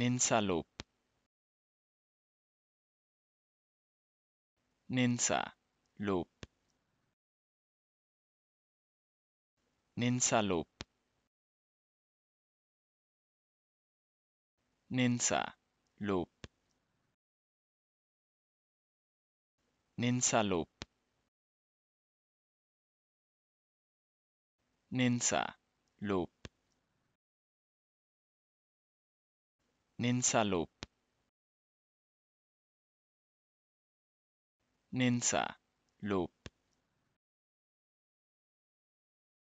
ನಿನ್ಸಲೋಪ್ ನಿನ್ಸಾ ಲೋಪ್ ನಿನ್ಸಲೋಪ್ ನಿನ್ಸಾ ಲೋಪ್ ನಿನ್ಸಲೋಪ್ ನಿನ್ಸಾ ಲೋಪ್ Ninsa-loop Ninsa-loop